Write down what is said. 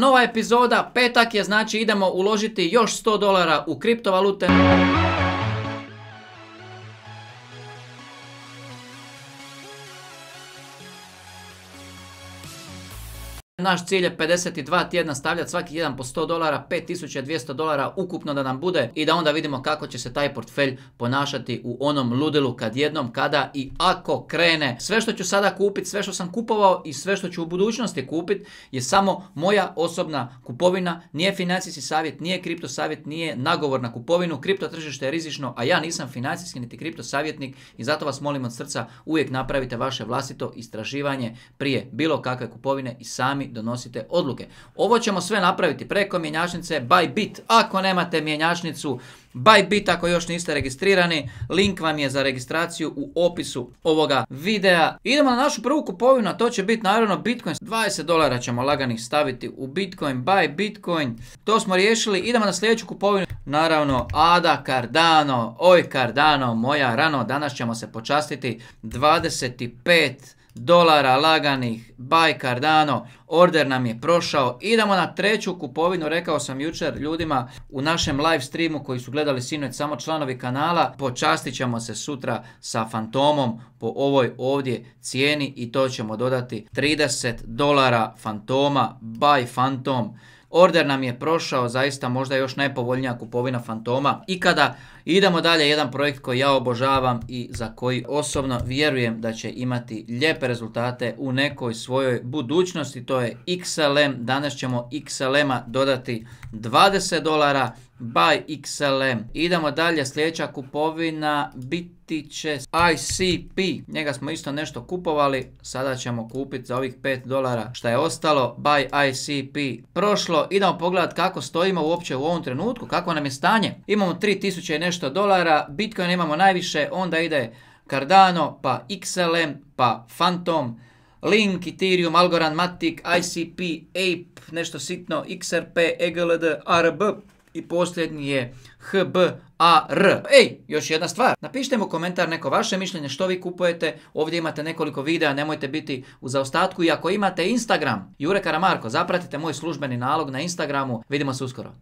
Nova epizoda, petak je, znači idemo uložiti još 100 dolara u kriptovalute. Naš cilj je 52 tjedna stavljati svaki jedan po 100 dolara, 5200 dolara ukupno da nam bude i da onda vidimo kako će se taj portfelj ponašati u onom ludilu kad jednom, kada i ako krene. Sve što ću sada kupiti, sve što sam kupovao i sve što ću u budućnosti kupiti je samo moja osobna kupovina, nije financijski savjet, nije kripto savjet, nije nagovor na kupovinu, kripto tržište je rizično, a ja nisam financijski niti kripto savjetnik i zato vas molim od srca uvijek napravite vaše vlastito istraživanje prije bilo kakve kupovine i sami donosite odluke. Ovo ćemo sve napraviti preko mjenjačnice Bybit. Ako nemate mjenjačnicu Bybit, ako još niste registrirani, link vam je za registraciju u opisu ovoga videa. Idemo na našu prvu kupovinu, a to će biti naravno Bitcoin. 20 dolara ćemo laganih staviti u Bitcoin buy Bitcoin. To smo riješili. Idemo na sljedeću kupovinu. Naravno, Ada Cardano, oj Cardano, moja rano, danas ćemo se počastiti 25 dolara laganih, buy Cardano, order nam je prošao. Idemo na treću kupovinu, rekao sam jučer ljudima u našem live streamu koji su gledali sinoć samo članovi kanala, počastit ćemo se sutra sa fantomom po ovoj ovdje cijeni i to ćemo dodati 30 dolara fantoma buy fantom. Order nam je prošao, zaista možda još najpovoljnija kupovina Fantoma I kada Idemo dalje, jedan projekt koji ja obožavam i za koji osobno vjerujem da će imati lijepe rezultate u nekoj svojoj budućnosti, to je XLM. Danas ćemo XLM-a dodati 20 dolara, by XLM. Idemo dalje, sljedeća kupovina biti će ICP. Njega smo isto nešto kupovali, sada ćemo kupiti za ovih 5 dolara što je ostalo by ICP. Prošlo, idemo pogledati kako stojimo uopće u ovom trenutku, kako nam je stanje. Imamo 3000 i nešto dolara, Bitcoin imamo najviše, onda ide Cardano, pa XLM, pa Phantom, Link, Ethereum, Algorand, Matic, ICP, Ape, nešto sitno, XRP, EGLD, ARB, i posljednji je HBAR. Ej, još jedna stvar. Napišite mu komentar neko vaše mišljenje što vi kupujete. Ovdje imate nekoliko videa, nemojte biti u zaostatku. I ako imate Instagram, Jure Karamarko, zapratite moj službeni nalog na Instagramu. Vidimo se uskoro.